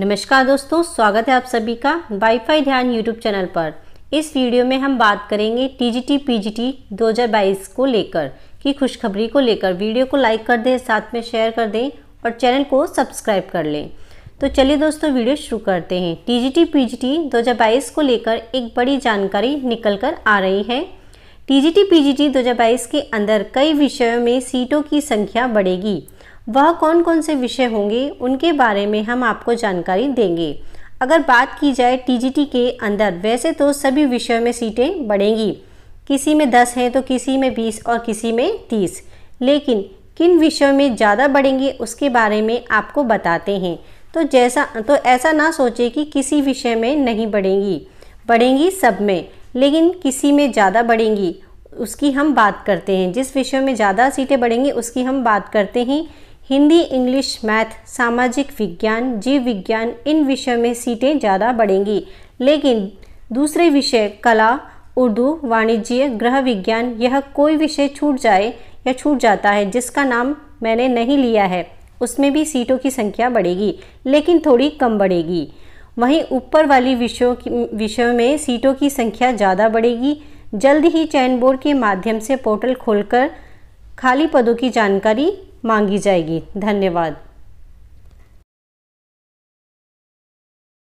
नमस्कार दोस्तों स्वागत है आप सभी का वाईफाई ध्यान यूट्यूब चैनल पर इस वीडियो में हम बात करेंगे टीजीटी पीजीटी 2022 को लेकर की खुशखबरी को लेकर वीडियो को लाइक कर दें साथ में शेयर कर दें और चैनल को सब्सक्राइब कर लें तो चलिए दोस्तों वीडियो शुरू करते हैं टीजीटी पीजीटी 2022 को लेकर एक बड़ी जानकारी निकल कर आ रही है टीजीटी पीजीटी 2022 के अंदर कई विषयों में सीटों की संख्या बढ़ेगी वह कौन कौन से विषय होंगे उनके बारे में हम आपको जानकारी देंगे अगर बात की जाए टीजीटी के अंदर वैसे तो सभी विषयों में सीटें बढ़ेंगी किसी में दस हैं तो किसी में बीस और किसी में तीस लेकिन किन विषयों में ज़्यादा बढ़ेंगे उसके बारे में आपको बताते हैं तो जैसा तो ऐसा ना सोचे कि किसी विषय में नहीं बढ़ेंगी बढ़ेंगी सब में लेकिन किसी में ज़्यादा बढ़ेंगी उसकी हम बात करते हैं जिस विषय में ज़्यादा सीटें बढ़ेंगी उसकी हम बात करते हैं हिंदी इंग्लिश मैथ सामाजिक विज्ञान जीव विज्ञान इन विषयों में सीटें ज़्यादा बढ़ेंगी लेकिन दूसरे विषय कला उर्दू वाणिज्य गृह विज्ञान यह कोई विषय छूट जाए या छूट जाता है जिसका नाम मैंने नहीं लिया है उसमें भी सीटों की संख्या बढ़ेगी लेकिन थोड़ी कम बढ़ेगी वहीं ऊपर वाली विषयों की विषयों में सीटों की संख्या ज़्यादा बढ़ेगी जल्द ही चयन बोर्ड के माध्यम से पोर्टल खोलकर खाली पदों की जानकारी मांगी जाएगी धन्यवाद